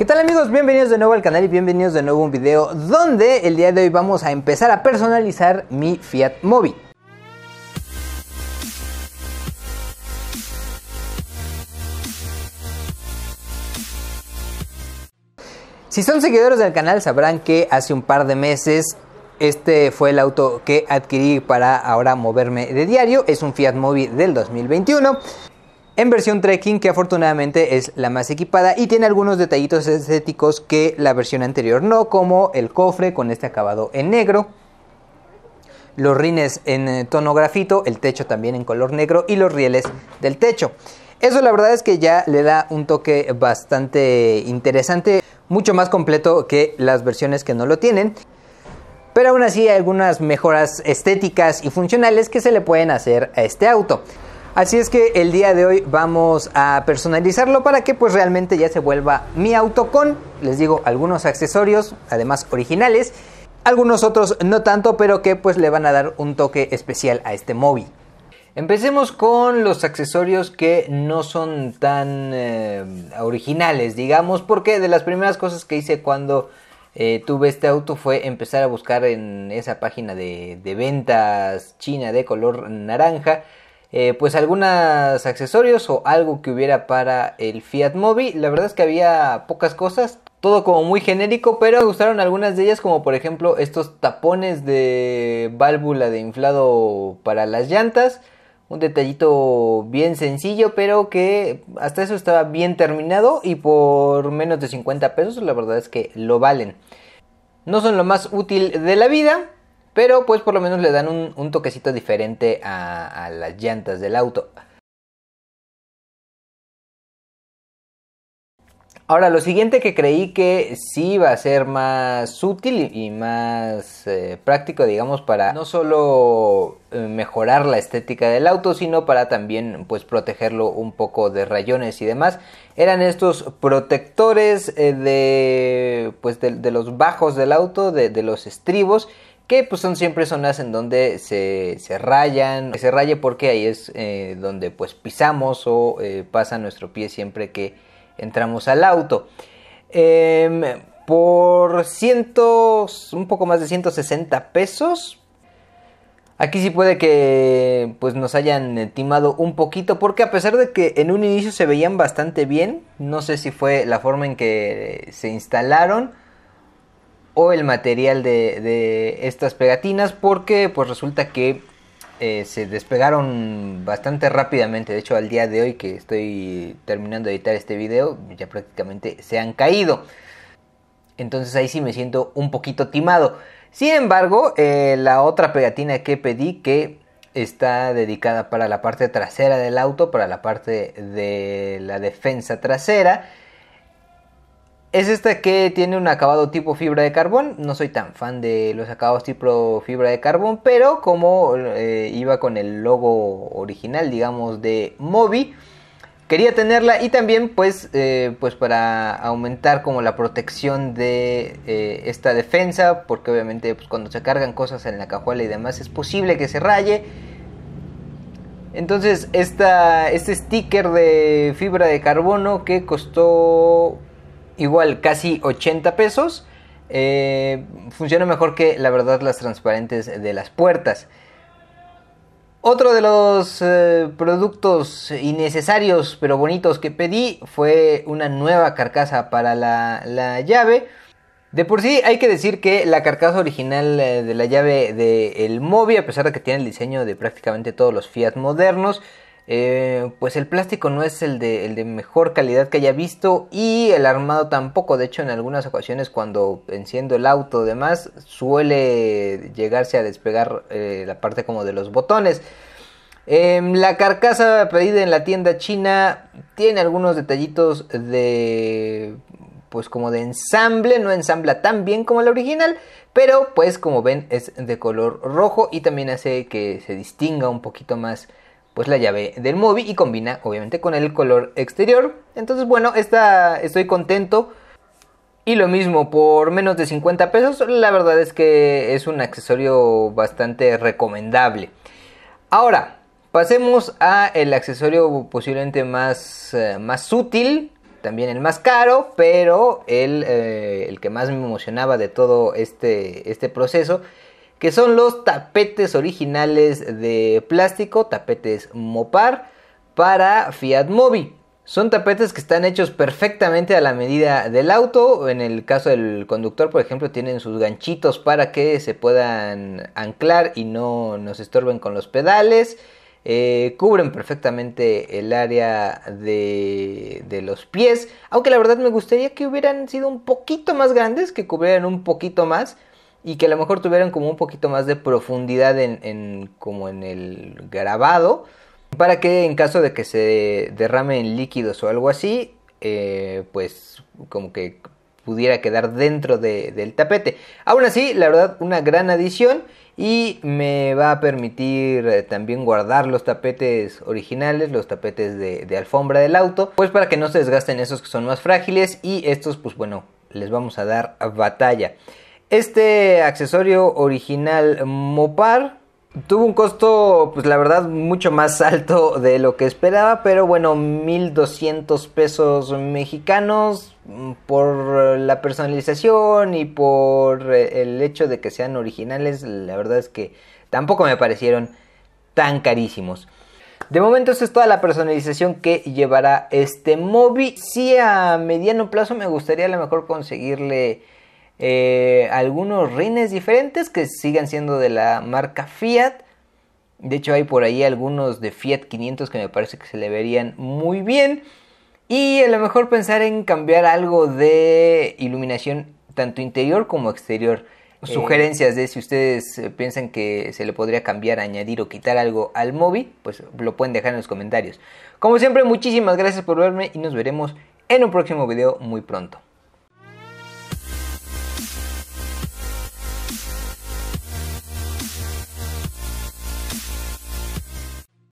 ¿Qué tal amigos? Bienvenidos de nuevo al canal y bienvenidos de nuevo a un video donde el día de hoy vamos a empezar a personalizar mi Fiat Mobi. Si son seguidores del canal sabrán que hace un par de meses este fue el auto que adquirí para ahora moverme de diario. Es un Fiat Mobi del 2021 en versión trekking que afortunadamente es la más equipada y tiene algunos detallitos estéticos que la versión anterior no, como el cofre con este acabado en negro, los rines en eh, tono grafito, el techo también en color negro y los rieles del techo. Eso la verdad es que ya le da un toque bastante interesante, mucho más completo que las versiones que no lo tienen. Pero aún así hay algunas mejoras estéticas y funcionales que se le pueden hacer a este auto. Así es que el día de hoy vamos a personalizarlo para que pues realmente ya se vuelva mi auto con, les digo, algunos accesorios, además originales, algunos otros no tanto, pero que pues le van a dar un toque especial a este móvil. Empecemos con los accesorios que no son tan eh, originales, digamos, porque de las primeras cosas que hice cuando eh, tuve este auto fue empezar a buscar en esa página de, de ventas china de color naranja eh, pues algunos accesorios o algo que hubiera para el Fiat Mobi. La verdad es que había pocas cosas, todo como muy genérico, pero me gustaron algunas de ellas, como por ejemplo estos tapones de válvula de inflado para las llantas. Un detallito bien sencillo, pero que hasta eso estaba bien terminado y por menos de 50 pesos la verdad es que lo valen. No son lo más útil de la vida, pero pues por lo menos le dan un, toquecito diferente a, las llantas del auto. Ahora, lo siguiente que creí que sí iba a ser más útil y más eh, práctico, digamos, para no solo eh, mejorar la estética del auto, sino para también pues protegerlo un poco de rayones y demás, eran estos protectores eh, pues, de los bajos del auto, de los estribos, que pues son siempre zonas en donde se, rayan, se raye porque ahí es eh, donde pues pisamos o eh, pasa nuestro pie siempre que entramos al auto. Em, por un poco más de 160 pesos. Aquí sí puede que pues nos hayan timado un poquito porque a pesar de que en un inicio se veían bastante bien, no sé si fue la forma en que se instalaron o el material de, estas pegatinas porque pues resulta que eh, se despegaron bastante rápidamente. De hecho, al día de hoy que estoy terminando de editar este video, ya prácticamente se han caído. Entonces ahí sí me siento un poquito timado. Sin embargo, eh, la otra pegatina que pedí que está dedicada para la parte trasera del auto, para la parte de la defensa trasera. Es esta que tiene un acabado tipo fibra de carbón. No soy tan fan de los acabados tipo fibra de carbón, pero como eh, iba con el logo original, digamos, de Mobi, quería tenerla y también pues, eh, pues para aumentar como la protección de eh, esta defensa, porque obviamente pues, cuando se cargan cosas en la cajuela y demás es posible que se raye. Entonces, este sticker de fibra de carbono que costó Igual, casi 80 pesos. Eh, funciona mejor que la verdad las transparentes de las puertas. Otro de los eh, productos innecesarios pero bonitos que pedí fue una nueva carcasa para la, llave. De por sí hay que decir que la carcasa original eh, de la llave del el Mobi, a pesar de que tiene el diseño de prácticamente todos los Fiat modernos, eh, pues el plástico no es el de, mejor calidad que haya visto y el armado tampoco. De hecho, en algunas ocasiones cuando enciendo el auto, demás, suele llegarse a despegar eh, la parte como de los botones. Em, la carcasa pedida en la tienda china tiene algunos detallitos de pues como de ensamble, no ensambla tan bien como la original, pero pues como ven es de color rojo y también hace que se distinga un poquito más pues la llave del móvil y combina obviamente con el color exterior. Entonces bueno, esta, estoy contento. Y lo mismo, por menos de 50 pesos, la verdad es que es un accesorio bastante recomendable. Ahora, pasemos a el accesorio posiblemente más, eh, más útil, también el más caro, pero eh, el, que más me emocionaba de todo este, este proceso que son los tapetes originales de plástico, tapetes Mopar para Fiat Mobi. Son tapetes que están hechos perfectamente a la medida del auto. En el caso del conductor, por ejemplo, tienen sus ganchitos para que se puedan anclar y no nos estorben con los pedales. Eh, cubren perfectamente el área de, de, los pies. Aunque la verdad me gustaría que hubieran sido un poquito más grandes, que cubrieran un poquito más y que a lo mejor tuvieran como un poquito más de profundidad en, como en el grabado para que en caso de que se derramen líquidos o algo así eh, pues como que pudiera quedar dentro del tapete aún así la verdad una gran adición y me va a permitir eh, también guardar los tapetes originales, los tapetes de alfombra del auto, pues para que no se desgasten esos que son más frágiles y estos pues bueno, les vamos a dar batalla. Este accesorio original Mopar tuvo un costo, pues la verdad, mucho más alto de lo que esperaba, pero bueno, 1200 pesos mexicanos mm, por la personalización y por eh, el hecho de que sean originales, la verdad es que tampoco me parecieron tan carísimos. De momento esa es toda la personalización que llevará este Mobi. Si a mediano plazo me gustaría a lo mejor conseguirle eh, algunos rines diferentes que sigan siendo de la marca Fiat. De hecho hay por ahí algunos de Fiat 500 que me parece que se le verían muy bien. Y a lo mejor pensar en cambiar algo de iluminación tanto interior como exterior. Sugerencias de si ustedes eh, piensan que se le podría cambiar, añadir o quitar algo al móvil, pues lo pueden dejar en los comentarios. Como siempre, muchísimas gracias por verme y nos veremos en un próximo video muy pronto.